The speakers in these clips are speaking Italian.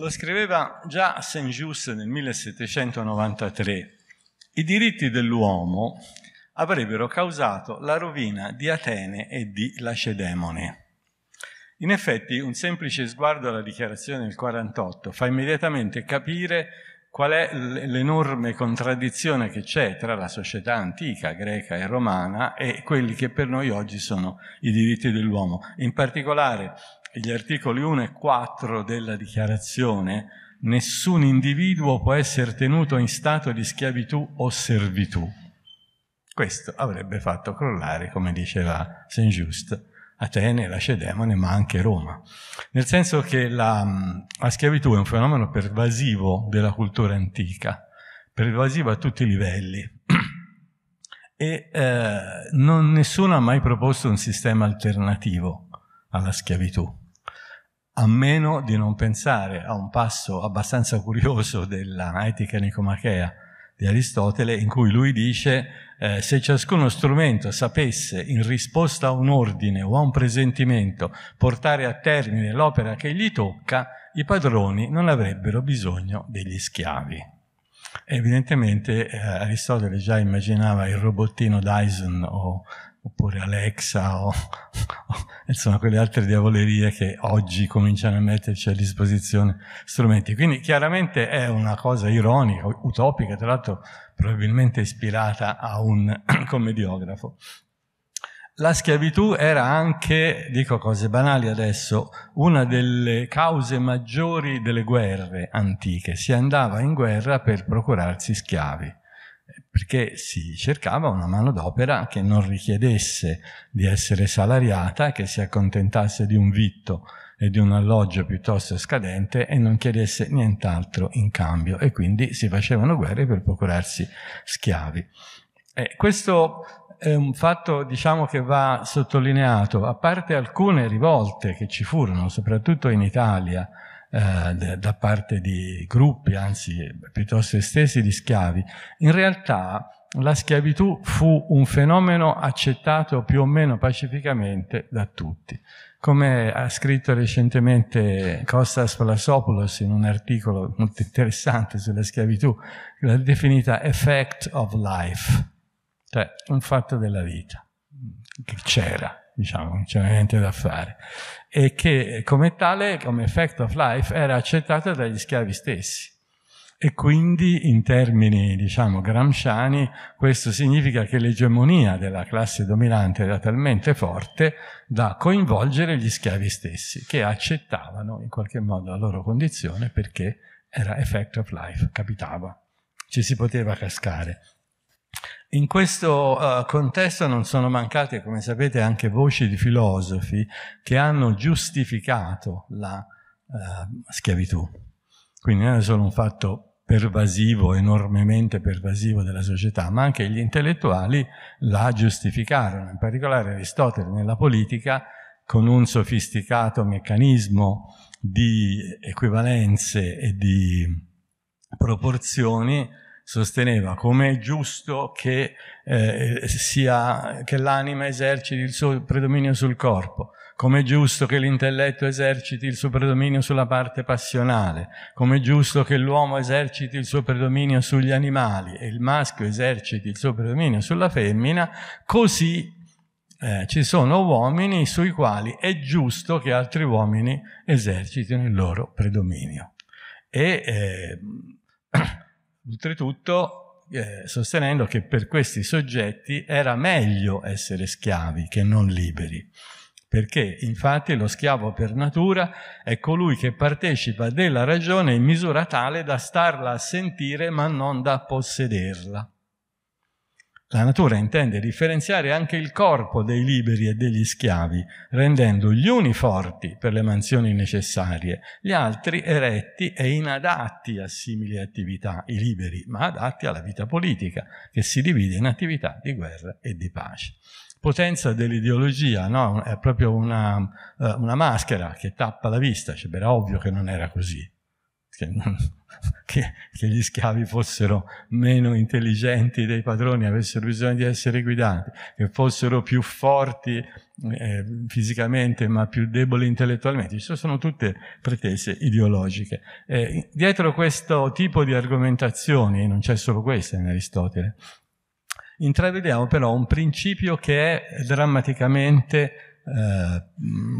Lo scriveva già Saint-Just nel 1793. I diritti dell'uomo avrebbero causato la rovina di Atene e di Lacedemone. In effetti, un semplice sguardo alla dichiarazione del 48 fa immediatamente capire qual è l'enorme contraddizione che c'è tra la società antica greca e romana e quelli che per noi oggi sono i diritti dell'uomo. In particolare, gli articoli 1 e 4 della dichiarazione, nessun individuo può essere tenuto in stato di schiavitù o servitù. Questo avrebbe fatto crollare, come diceva Saint Just, Atene, Lacedemone, ma anche Roma. Nel senso che la, la schiavitù è un fenomeno pervasivo della cultura antica, pervasivo a tutti i livelli. E eh, non, nessuno ha mai proposto un sistema alternativo alla schiavitù a meno di non pensare a un passo abbastanza curioso della etica nicomachea di Aristotele, in cui lui dice eh, se ciascuno strumento sapesse, in risposta a un ordine o a un presentimento, portare a termine l'opera che gli tocca, i padroni non avrebbero bisogno degli schiavi. Evidentemente eh, Aristotele già immaginava il robottino Dyson o oppure Alexa o, o insomma quelle altre diavolerie che oggi cominciano a metterci a disposizione strumenti. Quindi chiaramente è una cosa ironica, utopica, tra l'altro probabilmente ispirata a un commediografo. La schiavitù era anche, dico cose banali adesso, una delle cause maggiori delle guerre antiche. Si andava in guerra per procurarsi schiavi perché si cercava una manodopera che non richiedesse di essere salariata, che si accontentasse di un vitto e di un alloggio piuttosto scadente e non chiedesse nient'altro in cambio e quindi si facevano guerre per procurarsi schiavi. E questo è un fatto diciamo, che va sottolineato, a parte alcune rivolte che ci furono, soprattutto in Italia, eh, da parte di gruppi, anzi piuttosto estesi, di schiavi, in realtà la schiavitù fu un fenomeno accettato più o meno pacificamente da tutti. Come ha scritto recentemente Costas Palasopoulos in un articolo molto interessante sulla schiavitù, l'ha definita effect of life, cioè un fatto della vita che c'era diciamo, non c'è niente da fare, e che come tale, come fact of life, era accettata dagli schiavi stessi. E quindi, in termini, diciamo, gramsciani, questo significa che l'egemonia della classe dominante era talmente forte da coinvolgere gli schiavi stessi, che accettavano in qualche modo la loro condizione perché era effect of life, capitava, ci si poteva cascare. In questo uh, contesto non sono mancate, come sapete, anche voci di filosofi che hanno giustificato la uh, schiavitù. Quindi non è solo un fatto pervasivo, enormemente pervasivo della società, ma anche gli intellettuali la giustificarono, in particolare Aristotele nella politica, con un sofisticato meccanismo di equivalenze e di proporzioni, sosteneva come è giusto che, eh, sia, che l'anima eserciti il suo predominio sul corpo, come è giusto che l'intelletto eserciti il suo predominio sulla parte passionale, come è giusto che l'uomo eserciti il suo predominio sugli animali e il maschio eserciti il suo predominio sulla femmina, così eh, ci sono uomini sui quali è giusto che altri uomini esercitino il loro predominio. E, eh, oltretutto eh, sostenendo che per questi soggetti era meglio essere schiavi che non liberi, perché infatti lo schiavo per natura è colui che partecipa della ragione in misura tale da starla a sentire ma non da possederla. La natura intende differenziare anche il corpo dei liberi e degli schiavi, rendendo gli uni forti per le mansioni necessarie, gli altri eretti e inadatti a simili attività, i liberi, ma adatti alla vita politica, che si divide in attività di guerra e di pace. Potenza dell'ideologia no? è proprio una, eh, una maschera che tappa la vista, cioè, era ovvio che non era così che, non, che, che, gli schiavi fossero meno intelligenti dei padroni, avessero bisogno di essere guidati, che fossero più forti eh, fisicamente ma più deboli intellettualmente. Ci sono tutte pretese ideologiche. Eh, dietro questo tipo di argomentazioni, non c'è solo questa in Aristotele, intravediamo però un principio che è drammaticamente, eh,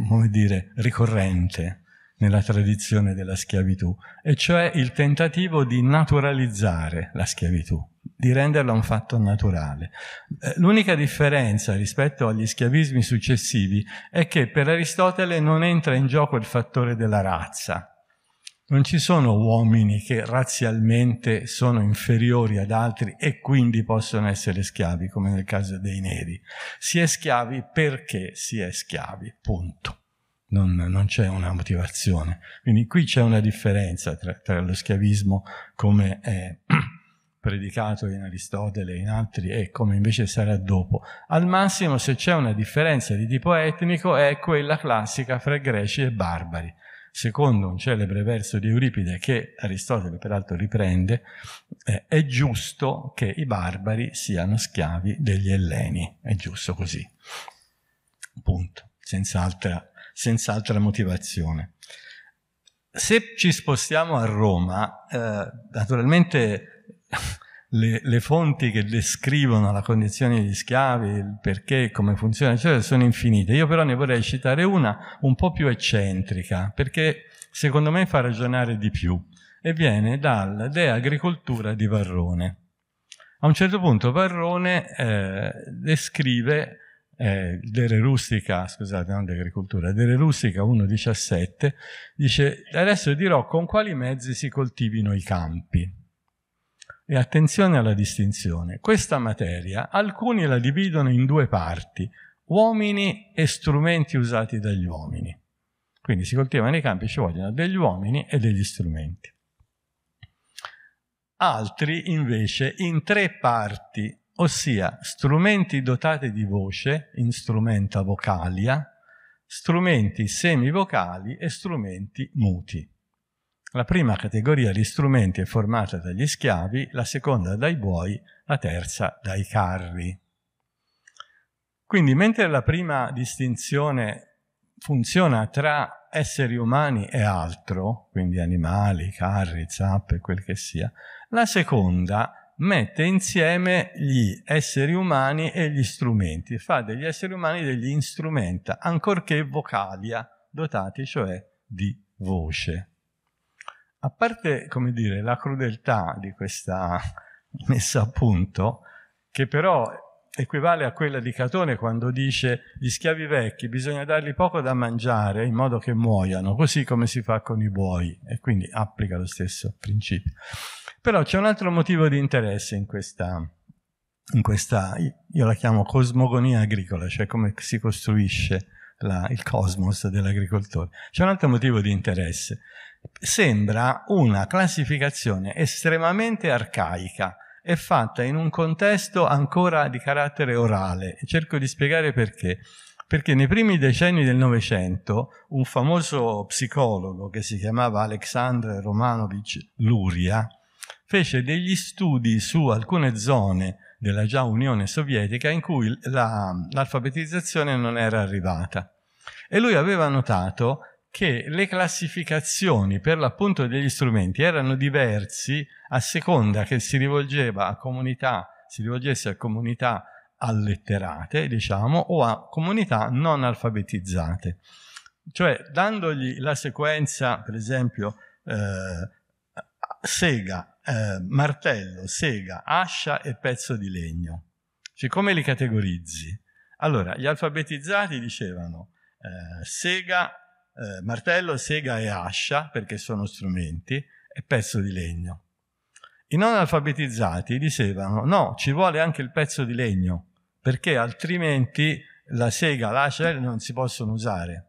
come dire, ricorrente nella tradizione della schiavitù, e cioè il tentativo di naturalizzare la schiavitù, di renderla un fatto naturale. Eh, l'unica differenza rispetto agli schiavismi successivi è che per Aristotele non entra in gioco il fattore della razza. Non ci sono uomini che razzialmente sono inferiori ad altri e quindi possono essere schiavi, come nel caso dei neri. Si è schiavi perché si è schiavi, punto non, non c'è una motivazione. Quindi qui c'è una differenza tra, tra lo schiavismo come è predicato in Aristotele e in altri e come invece sarà dopo. Al massimo, se c'è una differenza di tipo etnico, è quella classica fra greci e barbari. Secondo un celebre verso di Euripide che Aristotele peraltro riprende, eh, è giusto che i barbari siano schiavi degli elleni, è giusto così. Punto, senza altra senza altra motivazione. Se ci spostiamo a Roma, eh, naturalmente le, le, fonti che descrivono la condizione degli schiavi, il perché, come funziona, eccetera, sono infinite. Io però ne vorrei citare una un po' più eccentrica, perché secondo me fa ragionare di più, e viene dalla De Agricoltura di Varrone. A un certo punto Varrone eh, descrive eh, Dere Rustica, scusate, non d'agricoltura, Dere Rustica 1.17, dice adesso dirò con quali mezzi si coltivino i campi. E attenzione alla distinzione. Questa materia alcuni la dividono in due parti, uomini e strumenti usati dagli uomini. Quindi si coltivano i campi, ci vogliono degli uomini e degli strumenti. Altri invece in tre parti ossia strumenti dotati di voce, in strumenta vocalia, strumenti semivocali e strumenti muti. La prima categoria di strumenti è formata dagli schiavi, la seconda dai buoi, la terza dai carri. Quindi mentre la prima distinzione funziona tra esseri umani e altro, quindi animali, carri, zappe, quel che sia, la seconda mette insieme gli esseri umani e gli strumenti, fa degli esseri umani degli instrumenta, ancorché vocalia, dotati cioè di voce. A parte, come dire, la crudeltà di questa messa a punto, che però equivale a quella di Catone quando dice gli schiavi vecchi bisogna dargli poco da mangiare in modo che muoiano, così come si fa con i buoi, e quindi applica lo stesso principio. Però c'è un altro motivo di interesse in questa, in questa io la chiamo cosmogonia agricola, cioè come si costruisce la, il cosmos dell'agricoltore. C'è un altro motivo di interesse. Sembra una classificazione estremamente arcaica, è fatta in un contesto ancora di carattere orale. Cerco di spiegare perché. Perché nei primi decenni del Novecento un famoso psicologo che si chiamava Aleksandr Romanovich Luria, fece degli studi su alcune zone della già Unione Sovietica in cui la, l'alfabetizzazione non era arrivata. E lui aveva notato che le classificazioni per l'appunto degli strumenti erano diversi a seconda che si rivolgeva a comunità, si rivolgesse a comunità alletterate, diciamo, o a comunità non alfabetizzate. Cioè, dandogli la sequenza, per esempio, eh, sega eh, martello, sega, ascia e pezzo di legno. Cioè, come li categorizzi? Allora, gli alfabetizzati dicevano eh, sega, eh, martello, sega e ascia, perché sono strumenti, e pezzo di legno. I non alfabetizzati dicevano no, ci vuole anche il pezzo di legno, perché altrimenti la sega, l'ascia non si possono usare.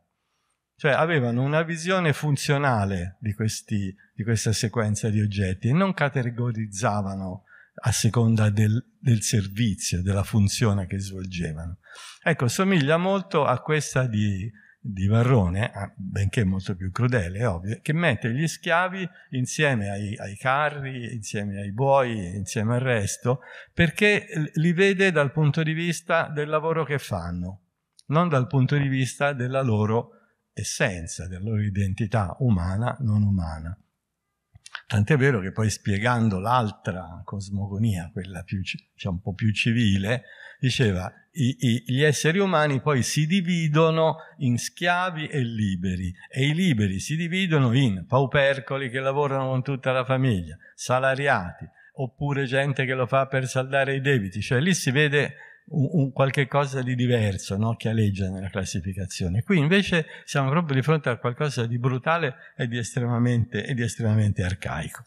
Cioè avevano una visione funzionale di questi di questa sequenza di oggetti e non categorizzavano a seconda del, del servizio, della funzione che svolgevano. Ecco, somiglia molto a questa di, di Varrone, eh, benché molto più crudele, ovvio, che mette gli schiavi insieme ai, ai, carri, insieme ai buoi, insieme al resto, perché li vede dal punto di vista del lavoro che fanno, non dal punto di vista della loro essenza, della loro identità umana, non umana. Tant'è vero che poi spiegando l'altra cosmogonia, quella più, cioè un po' più civile, diceva i, i, gli esseri umani poi si dividono in schiavi e liberi e i liberi si dividono in paupercoli che lavorano con tutta la famiglia, salariati, oppure gente che lo fa per saldare i debiti. Cioè lì si vede un, un qualche cosa di diverso no? che alleggia nella classificazione. Qui invece siamo proprio di fronte a qualcosa di brutale e di estremamente, e di estremamente arcaico.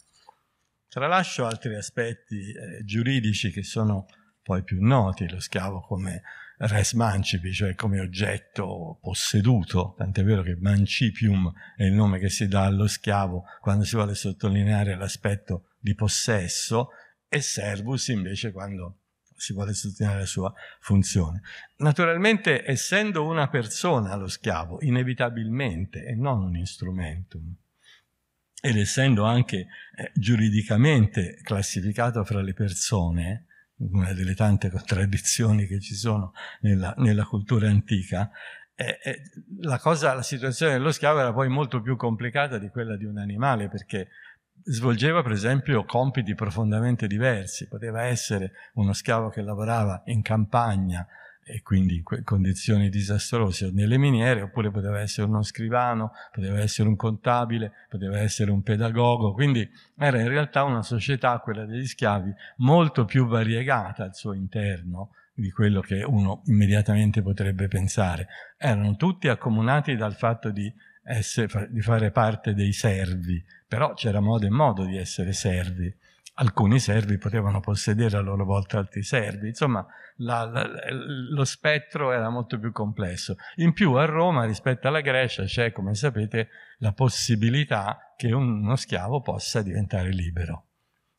Tralascio altri aspetti eh, giuridici che sono poi più noti, lo schiavo come res mancipi, cioè come oggetto posseduto, tant'è vero che mancipium è il nome che si dà allo schiavo quando si vuole sottolineare l'aspetto di possesso, e servus invece quando si vuole sostenere la sua funzione. Naturalmente, essendo una persona lo schiavo, inevitabilmente, e non un instrumento, ed essendo anche eh, giuridicamente classificato fra le persone, una delle tante contraddizioni che ci sono nella, nella cultura antica, eh, eh, la, cosa, la situazione dello schiavo era poi molto più complicata di quella di un animale, perché svolgeva per esempio compiti profondamente diversi, poteva essere uno schiavo che lavorava in campagna e quindi in condizioni disastrose nelle miniere, oppure poteva essere uno scrivano, poteva essere un contabile, poteva essere un pedagogo, quindi era in realtà una società, quella degli schiavi, molto più variegata al suo interno di quello che uno immediatamente potrebbe pensare. Erano tutti accomunati dal fatto di essere, eh, di fare parte dei servi, però c'era modo e modo di essere servi. Alcuni servi potevano possedere a loro volta altri servi, insomma la, la, lo spettro era molto più complesso. In più a Roma rispetto alla Grecia c'è, come sapete, la possibilità che uno schiavo possa diventare libero.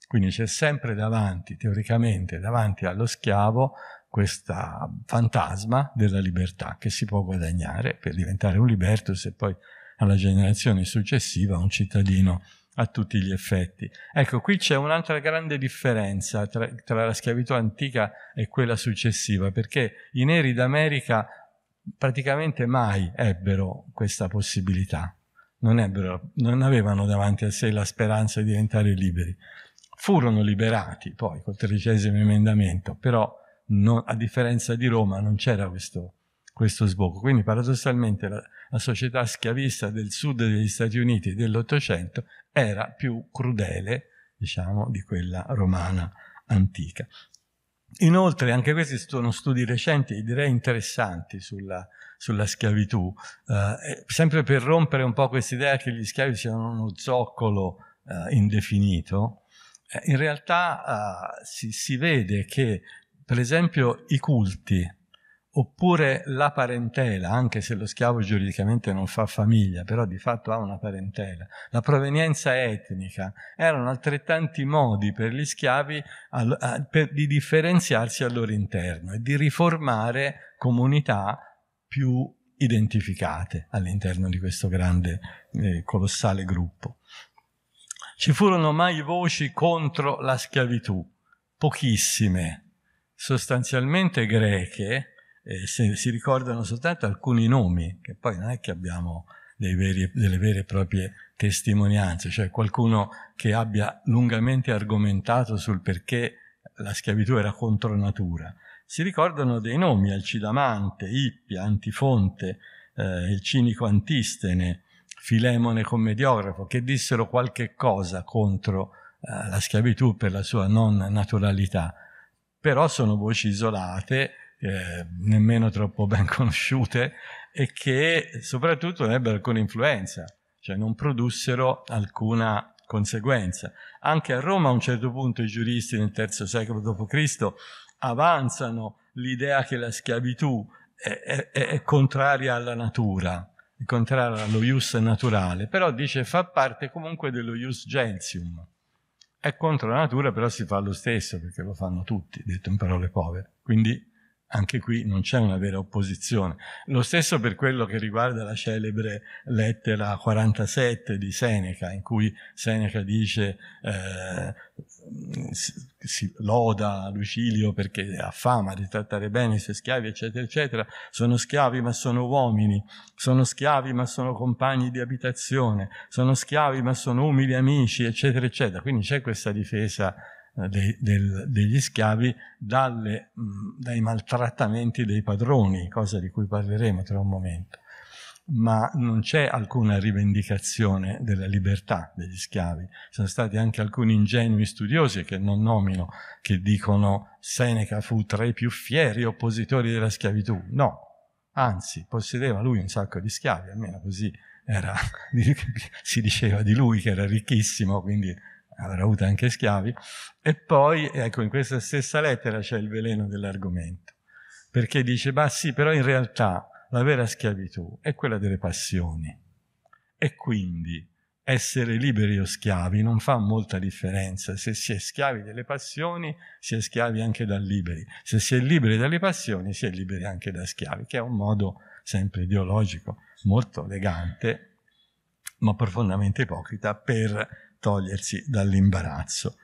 Quindi c'è sempre davanti, teoricamente, davanti allo schiavo questa fantasma della libertà che si può guadagnare per diventare un liberto se poi alla generazione successiva un cittadino a tutti gli effetti. Ecco, qui c'è un'altra grande differenza tra, tra la schiavitù antica e quella successiva, perché i neri d'America praticamente mai ebbero questa possibilità, non, ebbero, non avevano davanti a sé la speranza di diventare liberi. Furono liberati poi col tredicesimo emendamento, però non, a differenza di Roma non c'era questo, questo sbocco. Quindi paradossalmente la, la società schiavista del sud degli Stati Uniti dell'Ottocento era più crudele, diciamo, di quella romana antica. Inoltre, anche questi sono studi recenti, direi interessanti, sulla, sulla schiavitù, eh, sempre per rompere un po' questa idea che gli schiavi siano uno zoccolo eh, indefinito. Eh, in realtà eh, si, si vede che, per esempio, i culti oppure la parentela, anche se lo schiavo giuridicamente non fa famiglia, però di fatto ha una parentela, la provenienza etnica, erano altrettanti modi per gli schiavi al, a, per, di differenziarsi al loro interno e di riformare comunità più identificate all'interno di questo grande, eh, colossale gruppo. Ci furono mai voci contro la schiavitù, pochissime, sostanzialmente greche, eh, si, si, ricordano soltanto alcuni nomi, che poi non è che abbiamo veri, delle vere e proprie testimonianze, cioè qualcuno che abbia lungamente argomentato sul perché la schiavitù era contro natura. Si ricordano dei nomi, Alcidamante, Ippia, Antifonte, eh, il cinico Antistene, Filemone commediografo, che dissero qualche cosa contro eh, la schiavitù per la sua non naturalità. Però sono voci isolate eh, nemmeno troppo ben conosciute e che soprattutto non ebbero alcuna influenza, cioè non produssero alcuna conseguenza. Anche a Roma a un certo punto i giuristi nel III secolo d.C. avanzano l'idea che la schiavitù è, è, è contraria alla natura, è contraria allo ius naturale, però dice fa parte comunque dello ius gentium. È contro la natura, però si fa lo stesso, perché lo fanno tutti, detto in parole povere. Quindi anche qui non c'è una vera opposizione. Lo stesso per quello che riguarda la celebre lettera 47 di Seneca, in cui Seneca dice eh, si loda Lucilio perché ha fama di trattare bene i suoi schiavi, eccetera, eccetera. Sono schiavi ma sono uomini, sono schiavi ma sono compagni di abitazione, sono schiavi ma sono umili amici, eccetera, eccetera. Quindi c'è questa difesa eh, dei, del, degli schiavi dalle, mh, mm, dai maltrattamenti dei padroni, cosa di cui parleremo tra un momento. Ma non c'è alcuna rivendicazione della libertà degli schiavi. Ci Sono stati anche alcuni ingenui studiosi che non nomino, che dicono Seneca fu tra i più fieri oppositori della schiavitù. No, anzi, possedeva lui un sacco di schiavi, almeno così era, si diceva di lui che era ricchissimo, quindi avrà avuto anche schiavi, e poi, ecco, in questa stessa lettera c'è il veleno dell'argomento, perché dice, ma sì, però in realtà la vera schiavitù è quella delle passioni, e quindi essere liberi o schiavi non fa molta differenza, se si è schiavi delle passioni si è schiavi anche da liberi, se si è liberi dalle passioni si è liberi anche da schiavi, che è un modo sempre ideologico, molto elegante, ma profondamente ipocrita per togliersi dall'imbarazzo.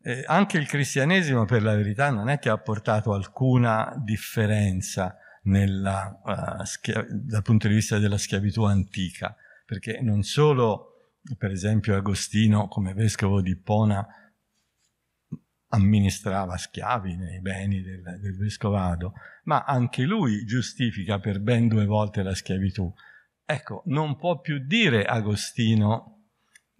Eh, anche il cristianesimo, per la verità, non è che ha portato alcuna differenza nella, uh, dal punto di vista della schiavitù antica, perché non solo, per esempio, Agostino, come vescovo di Ippona, amministrava schiavi nei beni del, del vescovado, ma anche lui giustifica per ben due volte la schiavitù. Ecco, non può più dire Agostino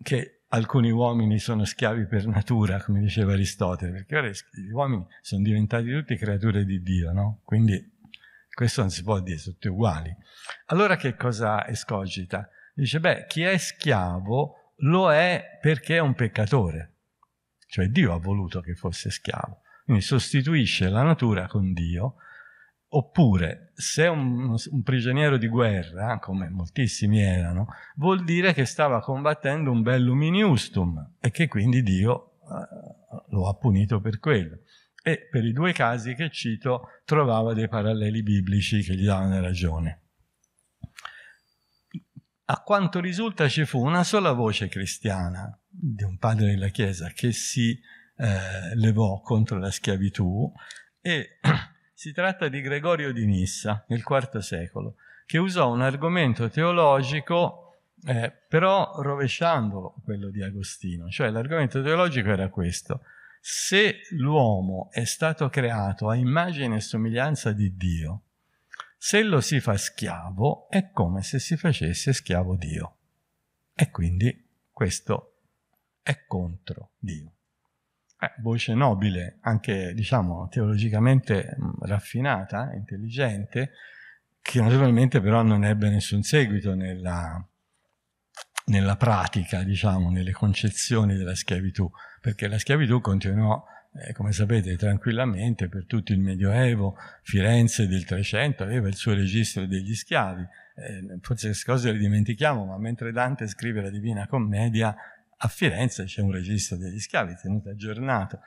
che alcuni uomini sono schiavi per natura, come diceva Aristotele, perché ora gli uomini sono diventati tutti creature di Dio, no? Quindi questo non si può dire, sono tutti uguali. Allora che cosa escogita? Dice, beh, chi è schiavo lo è perché è un peccatore, cioè Dio ha voluto che fosse schiavo. Quindi sostituisce la natura con Dio Oppure, se un, un, prigioniero di guerra, come moltissimi erano, vuol dire che stava combattendo un bellum iniustum e che quindi Dio eh, lo ha punito per quello. E per i due casi che cito trovava dei paralleli biblici che gli davano ragione. A quanto risulta ci fu una sola voce cristiana di un padre della Chiesa che si eh, levò contro la schiavitù e Si tratta di Gregorio di Nissa, nel IV secolo, che usò un argomento teologico, eh, però rovesciando quello di Agostino. Cioè l'argomento teologico era questo. Se l'uomo è stato creato a immagine e somiglianza di Dio, se lo si fa schiavo è come se si facesse schiavo Dio. E quindi questo è contro Dio eh, voce nobile, anche diciamo teologicamente mh, mm, raffinata, intelligente, che naturalmente però non ebbe nessun seguito nella, nella pratica, diciamo, nelle concezioni della schiavitù, perché la schiavitù continuò, eh, come sapete, tranquillamente per tutto il Medioevo, Firenze del 300 aveva il suo registro degli schiavi, eh, forse queste cose le dimentichiamo, ma mentre Dante scrive la Divina Commedia a Firenze c'è un registro degli schiavi tenuto aggiornato,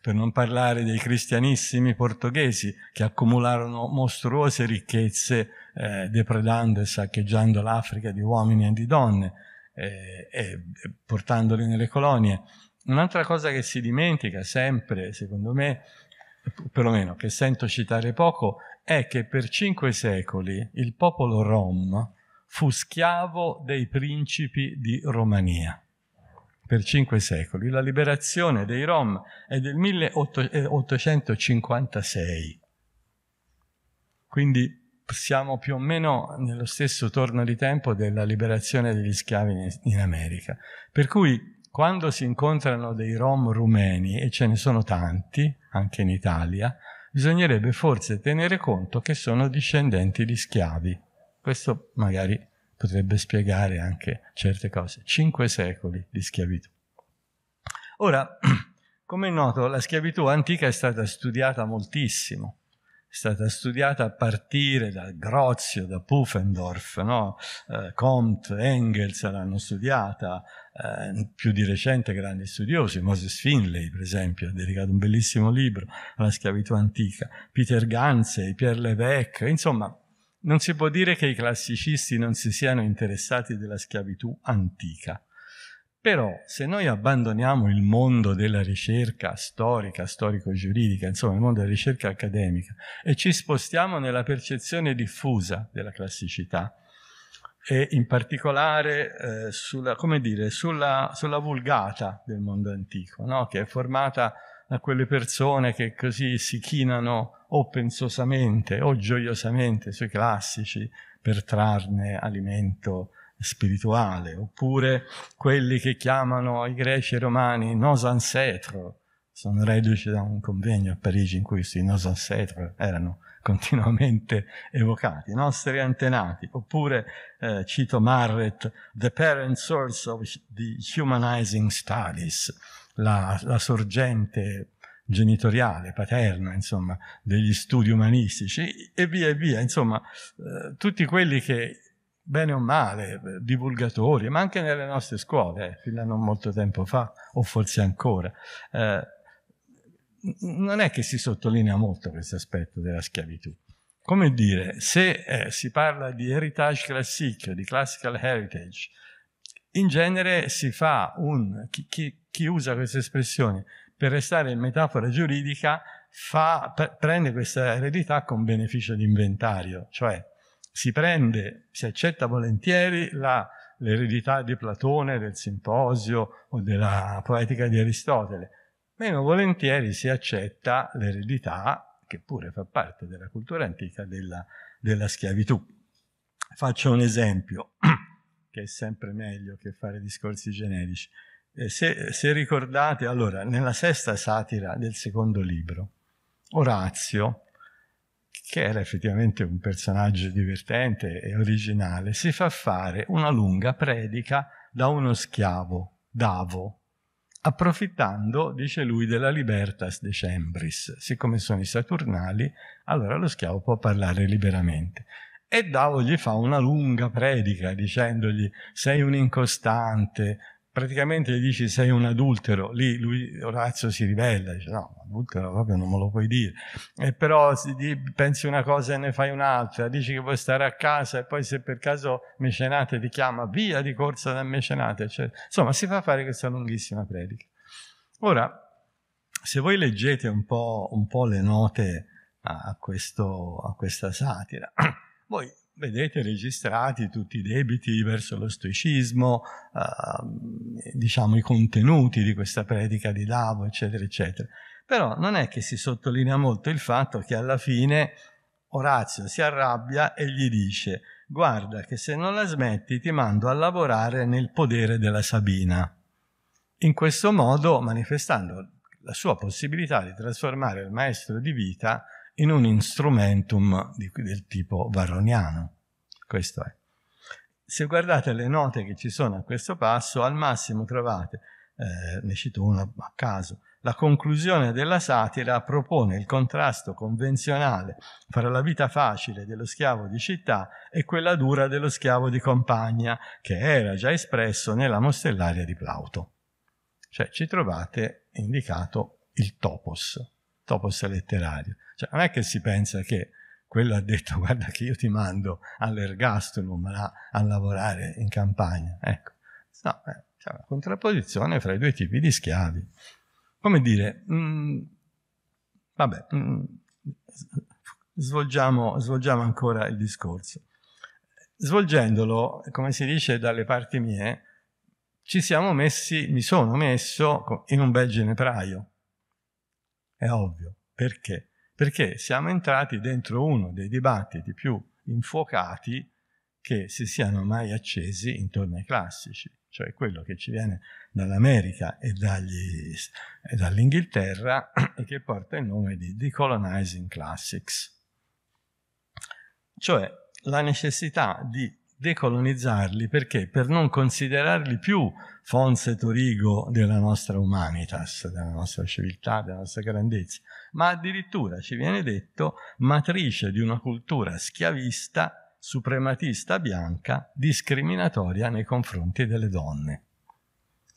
per non parlare dei cristianissimi portoghesi che accumularono mostruose ricchezze eh, depredando e saccheggiando l'Africa di uomini e di donne eh, e portandoli nelle colonie. Un'altra cosa che si dimentica sempre, secondo me, perlomeno che sento citare poco, è che per cinque secoli il popolo rom fu schiavo dei principi di Romania per cinque secoli. La liberazione dei Rom è del 1856. Eh, Quindi siamo più o meno nello stesso torno di tempo della liberazione degli schiavi in America. Per cui quando si incontrano dei rom rumeni, e ce ne sono tanti anche in Italia, bisognerebbe forse tenere conto che sono discendenti di schiavi. Questo magari potrebbe spiegare anche certe cose. Cinque secoli di schiavitù. Ora, come è noto, la schiavitù antica è stata studiata moltissimo, è stata studiata a partire da Grozio, da Pufendorf, no? eh, Comte, Engels l'hanno studiata, eh, più di recente grandi studiosi, Moses Finlay per esempio ha dedicato un bellissimo libro alla schiavitù antica, Peter Ganze, Pierre Levesque, insomma non si può dire che i classicisti non si siano interessati della schiavitù antica. Però se noi abbandoniamo il mondo della ricerca storica, storico-giuridica, insomma il mondo della ricerca accademica, e ci spostiamo nella percezione diffusa della classicità, e in particolare eh, sulla, dire, sulla, sulla, vulgata del mondo antico, no? che è formata da quelle persone che così si chinano o pensosamente o gioiosamente sui classici per trarne alimento spirituale, oppure quelli che chiamano i greci e i romani nos ancetro. Sono reduce da un convegno a Parigi in cui questi nos ancetro erano continuamente evocati, i nostri antenati, oppure, eh, cito Marret, The Parent Source of the Humanizing Studies, la, la sorgente genitoriale, paterna, insomma, degli studi umanistici e via e via, insomma, eh, tutti quelli che, bene o male, divulgatori, ma anche nelle nostre scuole, eh, fino a non molto tempo fa, o forse ancora, eh, non è che si sottolinea molto questo aspetto della schiavitù. Come dire, se eh, si parla di heritage classique, di classical heritage, in genere si fa un... Chi, chi, chi usa questa espressione per restare in metafora giuridica fa, prende questa eredità con beneficio di inventario, cioè si prende, si accetta volentieri l'eredità di Platone, del Simposio o della poetica di Aristotele, meno volentieri si accetta l'eredità, che pure fa parte della cultura antica, della, della schiavitù. Faccio un esempio, che è sempre meglio che fare discorsi generici. Eh, se, se ricordate, allora, nella sesta satira del secondo libro, Orazio, che era effettivamente un personaggio divertente e originale, si fa fare una lunga predica da uno schiavo, Davo, approfittando, dice lui, della libertas decembris. Siccome sono i Saturnali, allora lo schiavo può parlare liberamente. E Davo gli fa una lunga predica dicendogli sei un incostante, praticamente gli dici sei un adultero, lì lui, Orazio si ribella, dice no, adultero proprio non me lo puoi dire, e però pensi una cosa e ne fai un'altra, dici che vuoi stare a casa e poi se per caso Mecenate ti chiama via di corsa da Mecenate, cioè, insomma si fa fare questa lunghissima predica. Ora, se voi leggete un po', un po le note a, questo, a questa satira, voi vedete registrati tutti i debiti verso lo stoicismo, eh, diciamo i contenuti di questa predica di Davo, eccetera, eccetera. Però non è che si sottolinea molto il fatto che alla fine Orazio si arrabbia e gli dice guarda che se non la smetti ti mando a lavorare nel podere della Sabina. In questo modo manifestando la sua possibilità di trasformare il maestro di vita in un instrumentum di, del tipo varoniano. Questo è. Se guardate le note che ci sono a questo passo, al massimo trovate, eh, ne cito uno a caso, la conclusione della satira propone il contrasto convenzionale fra la vita facile dello schiavo di città e quella dura dello schiavo di compagna, che era già espresso nella mostellaria di Plauto. Cioè ci trovate indicato il topos, dopo sta letterario. Cioè, non è che si pensa che quello ha detto guarda che io ti mando all'ergastolo ma a lavorare in campagna. Ecco, no, eh, c'è una contrapposizione fra i due tipi di schiavi. Come dire, mh, mm, vabbè, mh, mm, svolgiamo, svolgiamo ancora il discorso. Svolgendolo, come si dice dalle parti mie, ci siamo messi, mi sono messo in un bel ginepraio è ovvio. Perché? Perché siamo entrati dentro uno dei dibattiti più infuocati che si siano mai accesi intorno ai classici, cioè quello che ci viene dall'America e, dagli, e dall'Inghilterra e che porta il nome di Decolonizing Classics, cioè la necessità di decolonizzarli perché per non considerarli più Fonse Torigo della nostra humanitas, della nostra civiltà, della nostra grandezza, ma addirittura ci viene detto matrice di una cultura schiavista, suprematista bianca, discriminatoria nei confronti delle donne.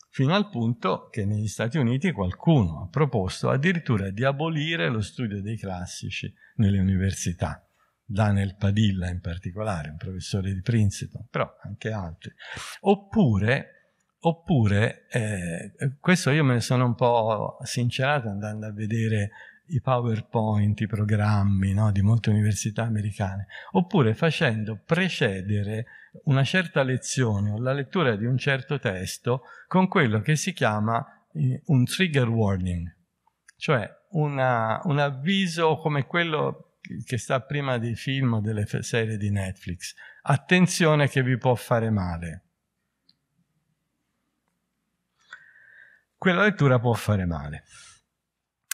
Fino al punto che negli Stati Uniti qualcuno ha proposto addirittura di abolire lo studio dei classici nelle università Daniel Padilla in particolare, un professore di Princeton, però anche altri. Oppure, oppure eh, questo io me ne sono un po' sincerato andando a vedere i PowerPoint, i programmi no, di molte università americane, oppure facendo precedere una certa lezione o la lettura di un certo testo con quello che si chiama eh, un trigger warning, cioè una, un avviso come quello che sta prima dei film o delle serie di Netflix. Attenzione che vi può fare male. Quella lettura può fare male.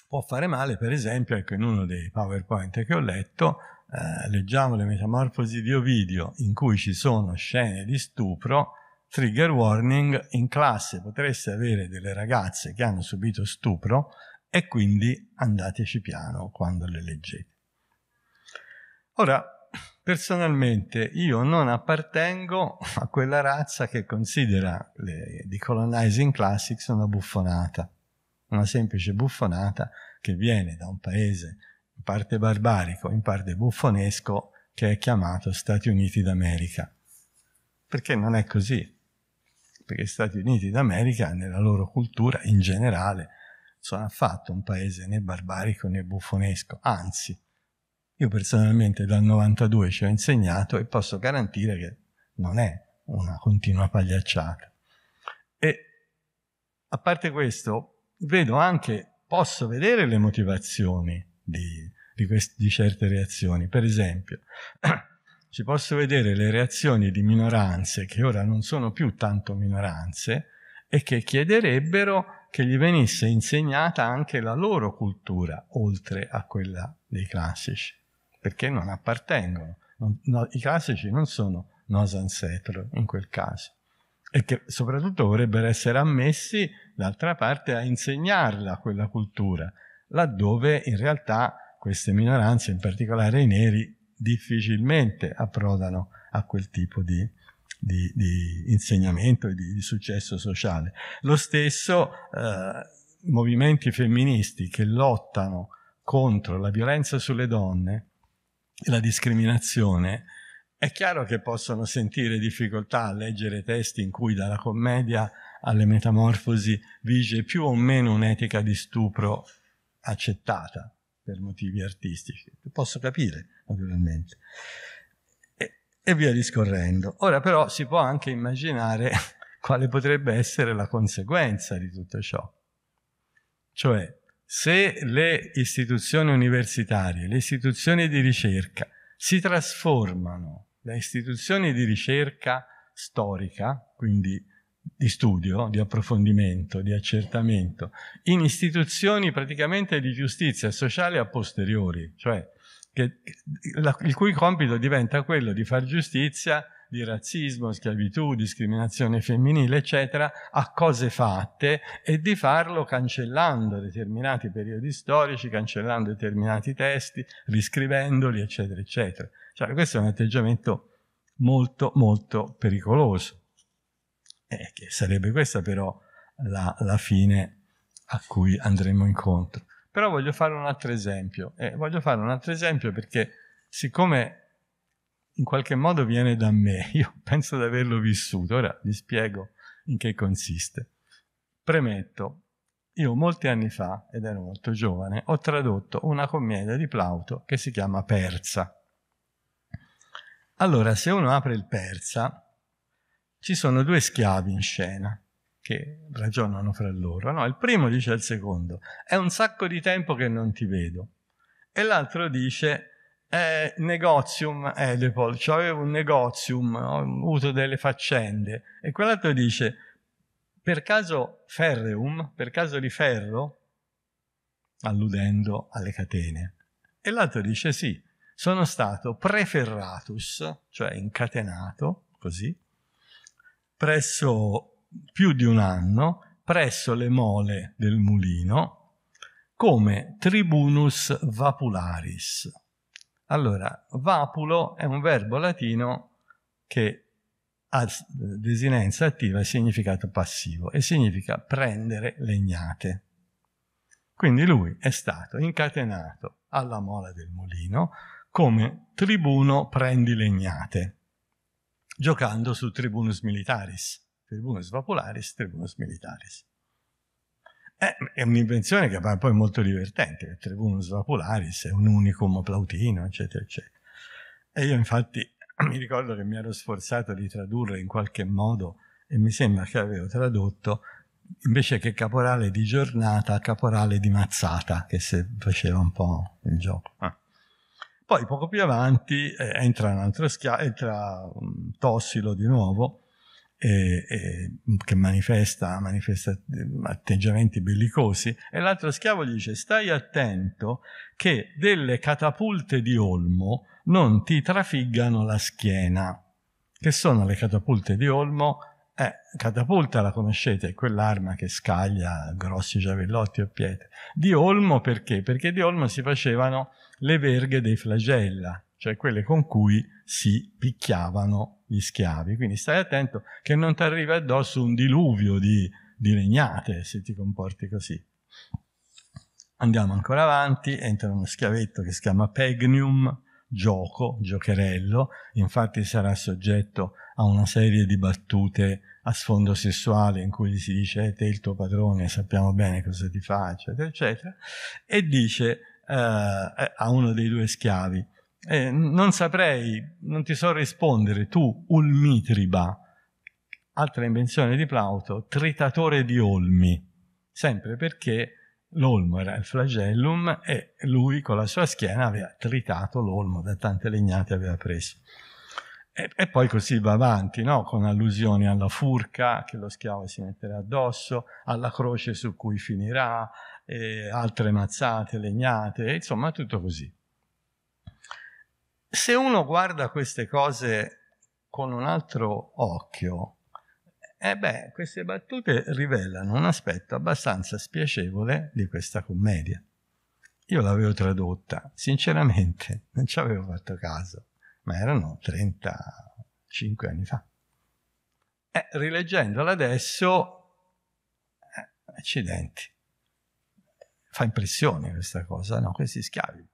Può fare male, per esempio, ecco, in uno dei PowerPoint che ho letto, eh, leggiamo le metamorfosi di Ovidio, in cui ci sono scene di stupro, trigger warning, in classe potreste avere delle ragazze che hanno subito stupro e quindi andateci piano quando le leggete. Ora, personalmente io non appartengo a quella razza che considera le Decolonizing Classics una buffonata, una semplice buffonata che viene da un paese in parte barbarico, in parte buffonesco, che è chiamato Stati Uniti d'America. Perché non è così? Perché gli Stati Uniti d'America, nella loro cultura in generale, sono affatto un paese né barbarico né buffonesco, anzi, io personalmente dal 92 ci ho insegnato e posso garantire che non è una continua pagliacciata. E a parte questo, vedo anche, posso vedere le motivazioni di, di, quest- di certe reazioni. Per esempio, ci posso vedere le reazioni di minoranze che ora non sono più tanto minoranze e che chiederebbero che gli venisse insegnata anche la loro cultura oltre a quella dei classici perché non appartengono. Non, no, I classici non sono nos ancetro in quel caso e che soprattutto vorrebbero essere ammessi d'altra parte a insegnarla quella cultura, laddove in realtà queste minoranze, in particolare i neri, difficilmente approdano a quel tipo di, di, di insegnamento e di, di, successo sociale. Lo stesso eh, movimenti femministi che lottano contro la violenza sulle donne, la discriminazione, è chiaro che possono sentire difficoltà a leggere testi in cui dalla commedia alle metamorfosi vige più o meno un'etica di stupro accettata per motivi artistici. Posso capire, naturalmente. E, e via discorrendo. Ora però si può anche immaginare quale potrebbe essere la conseguenza di tutto ciò. Cioè, se le istituzioni universitarie, le istituzioni di ricerca si trasformano da istituzioni di ricerca storica, quindi di studio, di approfondimento, di accertamento, in istituzioni praticamente di giustizia sociale a posteriori, cioè che, la, il cui compito diventa quello di far giustizia di razzismo, schiavitù, discriminazione femminile, eccetera, a cose fatte e di farlo cancellando determinati periodi storici, cancellando determinati testi, riscrivendoli, eccetera, eccetera. Cioè, questo è un atteggiamento molto, molto pericoloso. Eh, che sarebbe questa però la, la fine a cui andremo incontro. Però voglio fare un altro esempio, eh, voglio fare un altro esempio perché siccome in qualche modo viene da me, io penso di averlo vissuto, ora vi spiego in che consiste. Premetto, io molti anni fa, ed ero molto giovane, ho tradotto una commedia di Plauto che si chiama Persa. Allora, se uno apre il Persa, ci sono due schiavi in scena che ragionano fra loro. No? Il primo dice al secondo, è un sacco di tempo che non ti vedo. E l'altro dice, eh, negozium Edipol, cioè avevo un negozium, ho avuto delle faccende. E quell'altro dice, per caso ferreum, per caso di ferro, alludendo alle catene. E l'altro dice sì, sono stato preferratus, cioè incatenato, così, presso più di un anno, presso le mole del mulino, come tribunus vapularis, allora, vapulo è un verbo latino che ha desinenza attiva e significato passivo e significa prendere legnate. Quindi lui è stato incatenato alla mola del mulino come tribuno prendi legnate, giocando su tribunus militaris, tribunus vapularis, tribunus militaris. Eh, è un'invenzione che poi è molto divertente, il Tribunus Vapularis è un unicum plautino, eccetera, eccetera. E io infatti mi ricordo che mi ero sforzato di tradurre in qualche modo e mi sembra che avevo tradotto invece che caporale di giornata, caporale di mazzata, che se faceva un po' il gioco. Ah. Poi poco più avanti eh, entra un altro schiavo, entra um, Tossilo di nuovo eh, eh, che manifesta, manifesta, eh, atteggiamenti bellicosi, e l'altro schiavo gli dice stai attento che delle catapulte di olmo non ti trafiggano la schiena. Che sono le catapulte di olmo? Eh, catapulta la conoscete, è quell'arma che scaglia grossi giavellotti o pietre. Di olmo perché? Perché di olmo si facevano le verghe dei flagella, cioè quelle con cui si picchiavano gli schiavi. Quindi stai attento che non ti arrivi addosso un diluvio di, di legnate se ti comporti così. Andiamo ancora avanti, entra uno schiavetto che si chiama Pegnium, gioco, giocherello, infatti sarà soggetto a una serie di battute a sfondo sessuale in cui gli si dice eh, te il tuo padrone, sappiamo bene cosa ti fa, eccetera, eccetera, e dice eh, eh, a uno dei due schiavi eh, non saprei, non ti so rispondere, tu Ulmitriba, altra invenzione di Plauto, tritatore di olmi, sempre perché l'olmo era il flagellum e lui con la sua schiena aveva tritato l'olmo da tante legnate aveva preso. E, e poi così va avanti, no? con allusioni alla furca che lo schiavo si metterà addosso, alla croce su cui finirà, altre mazzate, legnate, insomma tutto così. Se uno guarda queste cose con un altro occhio, eh beh, queste battute rivelano un aspetto abbastanza spiacevole di questa commedia. Io l'avevo tradotta, sinceramente non ci avevo fatto caso, ma erano 35 anni fa. Eh, rileggendola adesso, eh, accidenti, fa impressione questa cosa, no? Questi schiavi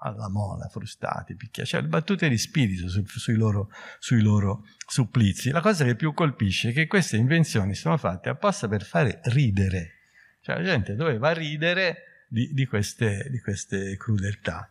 alla mola, frustati, picchiati, cioè battute di spirito su, sui, loro, sui, loro, supplizi. La cosa che più colpisce è che queste invenzioni sono fatte apposta per fare ridere, cioè la gente doveva ridere di, di, queste, di queste crudeltà.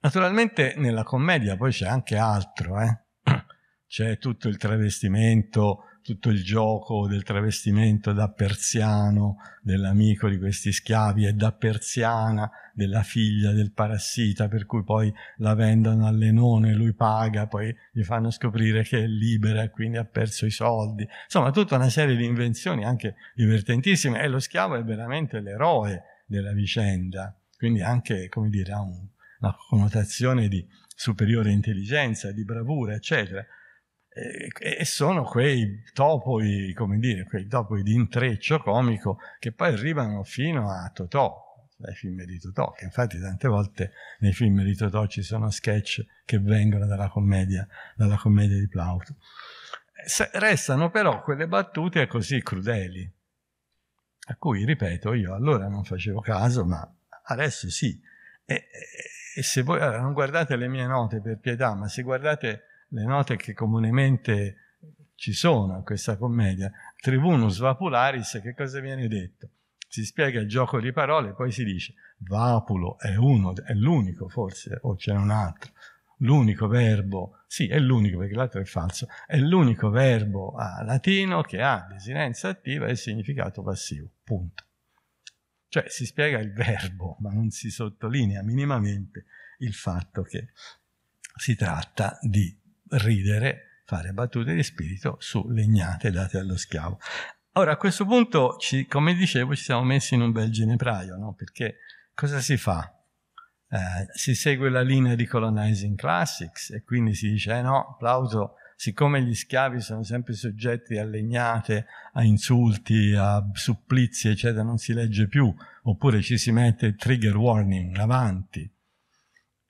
Naturalmente nella commedia poi c'è anche altro, eh? c'è tutto il travestimento tutto il gioco del travestimento da persiano dell'amico di questi schiavi e da persiana della figlia del parassita, per cui poi la vendono al Lenone, lui paga, poi gli fanno scoprire che è libera e quindi ha perso i soldi. Insomma, tutta una serie di invenzioni anche divertentissime e lo schiavo è veramente l'eroe della vicenda, quindi anche, come dire, ha un, una connotazione di superiore intelligenza, di bravura, eccetera e sono quei topoi, come dire, quei topoi di intreccio comico che poi arrivano fino a Totò, ai film di Totò, che infatti tante volte nei film di Totò ci sono sketch che vengono dalla commedia, dalla commedia di Plauto. restano però quelle battute così crudeli, a cui, ripeto, io allora non facevo caso, ma adesso sì. E, e se voi allora, non guardate le mie note per pietà, ma se guardate le note che comunemente ci sono in questa commedia, tribunus vapularis, che cosa viene detto? Si spiega il gioco di parole, e poi si dice vapulo è uno, è l'unico forse, o c'è un altro, l'unico verbo, sì è l'unico perché l'altro è falso, è l'unico verbo a latino che ha desinenza attiva e significato passivo, punto. Cioè si spiega il verbo, ma non si sottolinea minimamente il fatto che si tratta di ridere, fare battute di spirito su legnate date allo schiavo. Ora, a questo punto, ci, come dicevo, ci siamo messi in un bel ginepraio, no? perché cosa si fa? Eh, si segue la linea di Colonizing Classics e quindi si dice, eh no, applauso, siccome gli schiavi sono sempre soggetti a legnate, a insulti, a supplizi, eccetera, non si legge più, oppure ci si mette trigger warning avanti,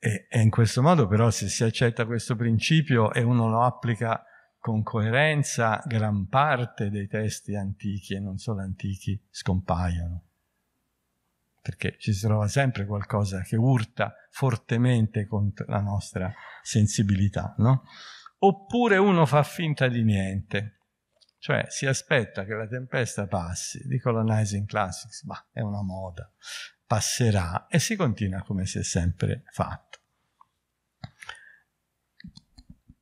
e, e in questo modo però se si accetta questo principio e uno lo applica con coerenza, gran parte dei testi antichi e non solo antichi scompaiono. Perché ci si trova sempre qualcosa che urta fortemente contro la nostra sensibilità, no? Oppure uno fa finta di niente, cioè si aspetta che la tempesta passi. Dico colonizing Classics, ma è una moda passerà e si continua come si è sempre fatto.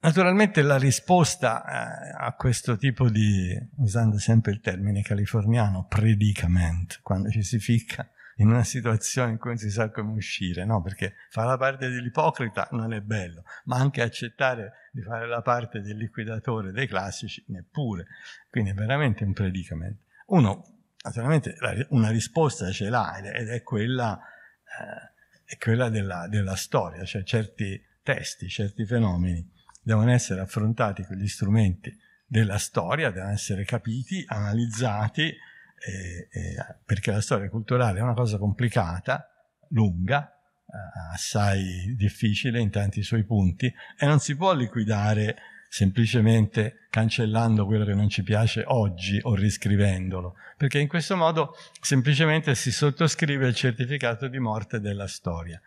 Naturalmente la risposta eh, a questo tipo di, usando sempre il termine californiano, predicament, quando ci si ficca in una situazione in cui non si sa come uscire, no? Perché fare la parte dell'ipocrita non è bello, ma anche accettare di fare la parte del liquidatore dei classici neppure. Quindi è veramente un predicament. Uno naturalmente una risposta ce l'ha ed è quella, eh, è quella della, della, storia, cioè certi testi, certi fenomeni devono essere affrontati con gli strumenti della storia, devono essere capiti, analizzati, eh, eh, perché la storia culturale è una cosa complicata, lunga, eh, assai difficile in tanti suoi punti e non si può liquidare semplicemente cancellando quello che non ci piace oggi o riscrivendolo, perché in questo modo semplicemente si sottoscrive il certificato di morte della storia.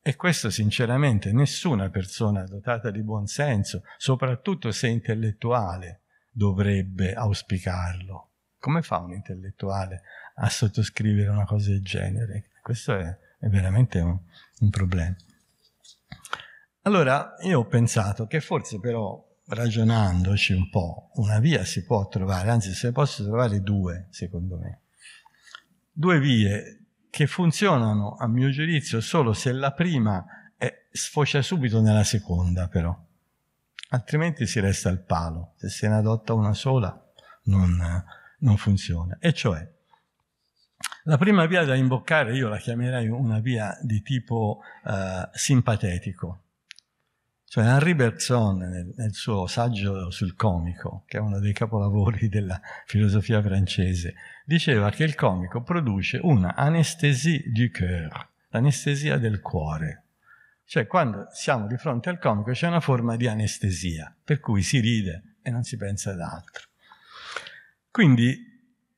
E questo sinceramente nessuna persona dotata di buonsenso, soprattutto se intellettuale, dovrebbe auspicarlo. Come fa un intellettuale a sottoscrivere una cosa del genere? Questo è, è veramente un, un problema. Allora, io ho pensato che forse però ragionandoci un po', una via si può trovare, anzi se ne possono trovare due, secondo me. Due vie che funzionano, a mio giudizio, solo se la prima è, sfocia subito nella seconda, però. Altrimenti si resta al palo. Se se ne adotta una sola, non, non funziona. E cioè, la prima via da imboccare io la chiamerei una via di tipo eh, simpatetico cioè Henri Bergson, nel, nel, suo saggio sul comico, che è uno dei capolavori della filosofia francese, diceva che il comico produce una anestesie du cœur, l'anestesia del cuore. Cioè quando siamo di fronte al comico c'è una forma di anestesia, per cui si ride e non si pensa ad altro. Quindi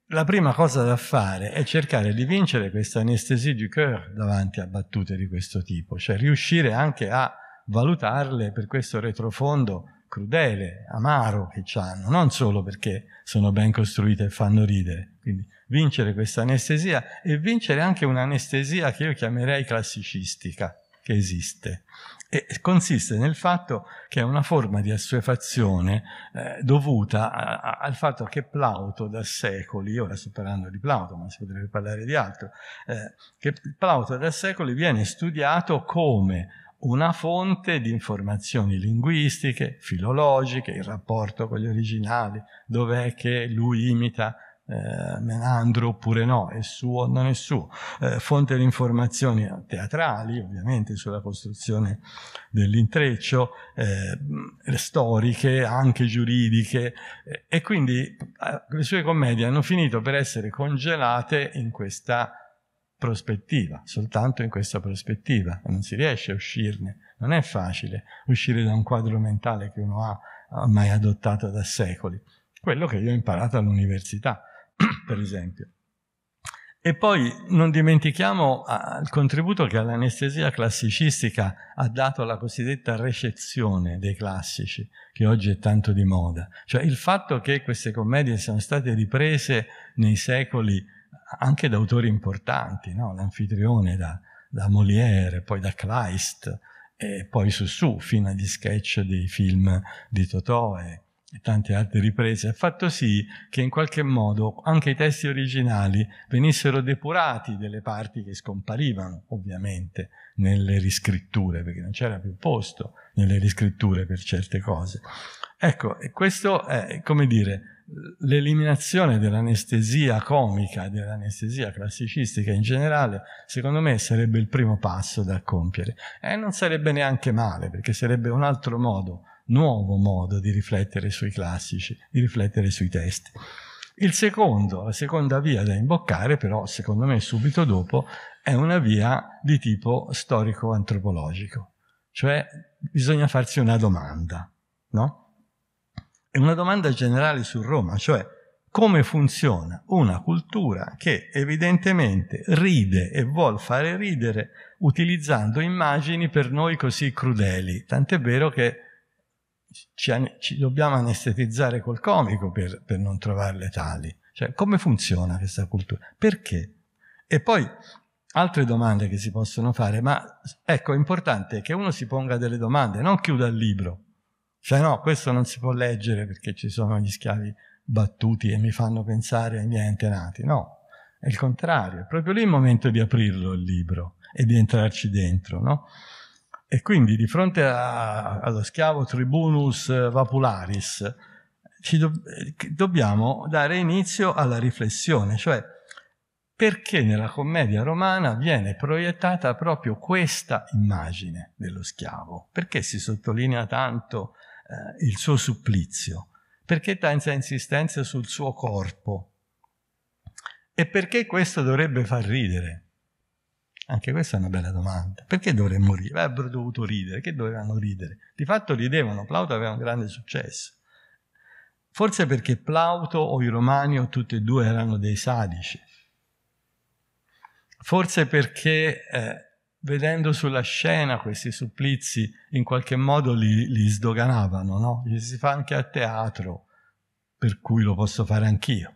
la prima cosa da fare è cercare di vincere questa anestesia du cœur davanti a battute di questo tipo, cioè riuscire anche a valutarle per questo retrofondo crudele, amaro che ci hanno, non solo perché sono ben costruite e fanno ridere. Quindi vincere questa anestesia e vincere anche un'anestesia che io chiamerei classicistica, che esiste. E consiste nel fatto che è una forma di assuefazione eh, dovuta a, a, al fatto che Plauto da secoli, ora sto parlando di Plauto, ma si potrebbe parlare di altro, eh, che Plauto da secoli viene studiato come una fonte di informazioni linguistiche, filologiche, il rapporto con gli originali, dov'è che lui imita eh, Menandro oppure no, è suo o non è suo, eh, fonte di informazioni teatrali ovviamente sulla costruzione dell'intreccio, eh, storiche, anche giuridiche eh, e quindi eh, le sue commedie hanno finito per essere congelate in questa prospettiva, soltanto in questa prospettiva, non si riesce a uscirne, non è facile uscire da un quadro mentale che uno ha mai adottato da secoli, quello che io ho imparato all'università, per esempio. E poi non dimentichiamo ah, il contributo che all'anestesia classicistica ha dato alla cosiddetta recezione dei classici, che oggi è tanto di moda. Cioè il fatto che queste commedie siano state riprese nei secoli anche da autori importanti, no? l'anfitrione da, da Molière, poi da Kleist, e poi su su, fino agli sketch dei film di Totò e, e tante altre riprese, ha fatto sì che in qualche modo anche i testi originali venissero depurati delle parti che scomparivano, ovviamente, nelle riscritture, perché non c'era più posto nelle riscritture per certe cose. Ecco, e questo è, come dire, l'eliminazione dell'anestesia comica e dell'anestesia classicistica in generale, secondo me sarebbe il primo passo da compiere. E non sarebbe neanche male, perché sarebbe un altro modo, nuovo modo di riflettere sui classici, di riflettere sui testi. Il secondo, la seconda via da imboccare, però, secondo me, subito dopo, è una via di tipo storico-antropologico. Cioè, bisogna farsi una domanda, no? è una domanda generale su Roma, cioè come funziona una cultura che evidentemente ride e vuol fare ridere utilizzando immagini per noi così crudeli. Tant'è vero che ci, ci dobbiamo anestetizzare col comico per, per non trovarle tali. Cioè, come funziona questa cultura? Perché? E poi altre domande che si possono fare, ma ecco, è importante che uno si ponga delle domande, non chiuda il libro cioè no, questo non si può leggere perché ci sono gli schiavi battuti e mi fanno pensare ai miei antenati. No, è il contrario, è proprio lì il momento di aprirlo il libro e di entrarci dentro, no? E quindi di fronte a, allo schiavo tribunus vapularis do, eh, dobbiamo dare inizio alla riflessione, cioè perché nella commedia romana viene proiettata proprio questa immagine dello schiavo? Perché si sottolinea tanto eh, il suo supplizio? Perché tanta insistenza sul suo corpo? E perché questo dovrebbe far ridere? Anche questa è una bella domanda. Perché dovremmo ridere? Avrebbero dovuto ridere, che dovevano ridere? Di fatto ridevano, Plauto aveva un grande successo. Forse perché Plauto o i Romani o tutti e due erano dei sadici. Forse perché eh, vedendo sulla scena questi supplizi, in qualche modo li, li sdoganavano, no? si fa anche a teatro, per cui lo posso fare anch'io.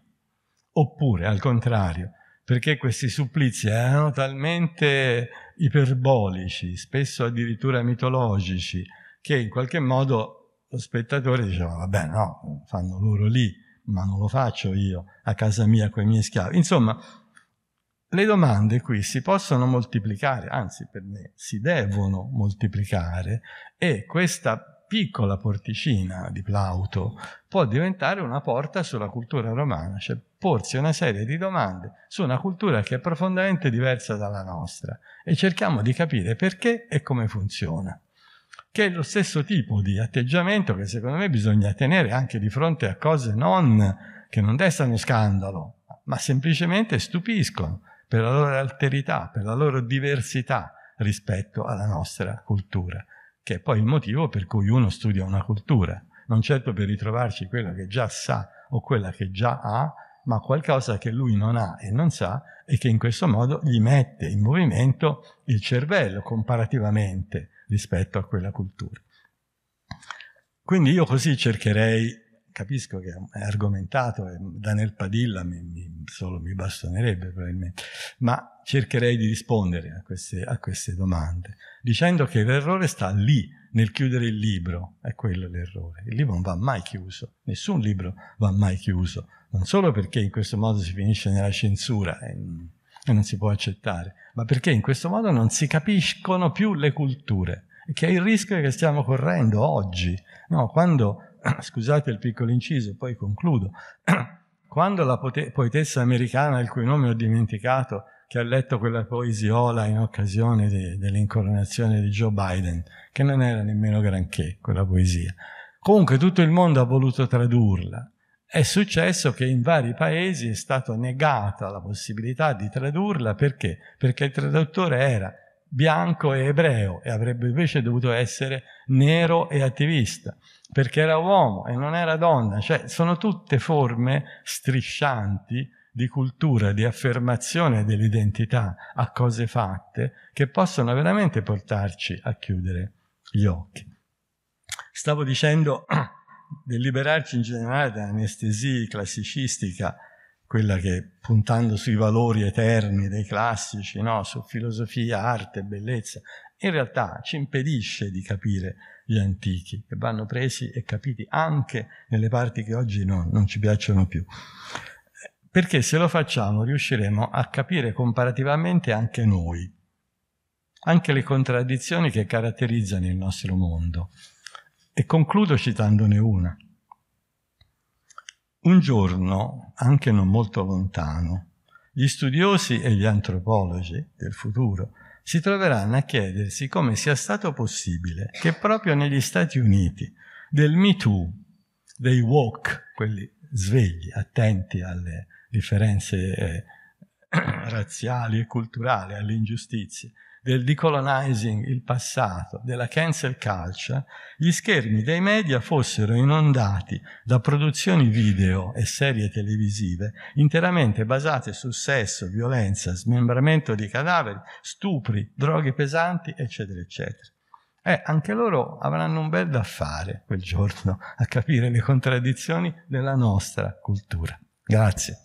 Oppure, al contrario, perché questi supplizi erano talmente iperbolici, spesso addirittura mitologici, che in qualche modo lo spettatore diceva, vabbè no, fanno loro lì, ma non lo faccio io a casa mia con i miei schiavi. Insomma, le domande qui si possono moltiplicare, anzi per me si devono moltiplicare e questa piccola porticina di Plauto può diventare una porta sulla cultura romana, cioè porsi una serie di domande su una cultura che è profondamente diversa dalla nostra e cerchiamo di capire perché e come funziona che è lo stesso tipo di atteggiamento che secondo me bisogna tenere anche di fronte a cose non, che non destano scandalo, ma semplicemente stupiscono, per la loro alterità, per la loro diversità rispetto alla nostra cultura, che è poi il motivo per cui uno studia una cultura, non certo per ritrovarci quella che già sa o quella che già ha, ma qualcosa che lui non ha e non sa e che in questo modo gli mette in movimento il cervello comparativamente rispetto a quella cultura. Quindi io così cercherei capisco che è argomentato e Daniel Padilla mi, mi, solo mi bastonerebbe probabilmente, ma cercherei di rispondere a queste, a queste domande dicendo che l'errore sta lì, nel chiudere il libro, è quello l'errore. Il libro non va mai chiuso, nessun libro va mai chiuso, non solo perché in questo modo si finisce nella censura e, e non si può accettare, ma perché in questo modo non si capiscono più le culture che è il rischio che stiamo correndo oggi. No, quando scusate il piccolo inciso, poi concludo, quando la poetessa americana, il cui nome ho dimenticato, che ha letto quella poesiola in occasione de, dell'incoronazione di Joe Biden, che non era nemmeno granché quella poesia. Comunque tutto il mondo ha voluto tradurla. È successo che in vari paesi è stata negata la possibilità di tradurla perché? Perché il traduttore era bianco e ebreo e avrebbe invece dovuto essere nero e attivista perché era uomo e non era donna, cioè sono tutte forme striscianti di cultura, di affermazione dell'identità a cose fatte che possono veramente portarci a chiudere gli occhi. Stavo dicendo del liberarci in generale dall'anestesia classicistica quella che puntando sui valori eterni dei classici, no? su filosofia, arte, bellezza, in realtà ci impedisce di capire gli antichi, che vanno presi e capiti anche nelle parti che oggi no, non ci piacciono più. Perché se lo facciamo riusciremo a capire comparativamente anche noi, anche le contraddizioni che caratterizzano il nostro mondo. E concludo citandone una. Un giorno, anche non molto lontano, gli studiosi e gli antropologi del futuro si troveranno a chiedersi come sia stato possibile che proprio negli Stati Uniti del Me Too, dei woke, quelli svegli, attenti alle differenze eh, razziali e culturali, alle ingiustizie, del decolonizing il passato, della cancel culture, gli schermi dei media fossero inondati da produzioni video e serie televisive interamente basate su sesso, violenza, smembramento di cadaveri, stupri, droghe pesanti, eccetera, eccetera. Eh, anche loro avranno un bel da fare quel giorno a capire le contraddizioni della nostra cultura. Grazie.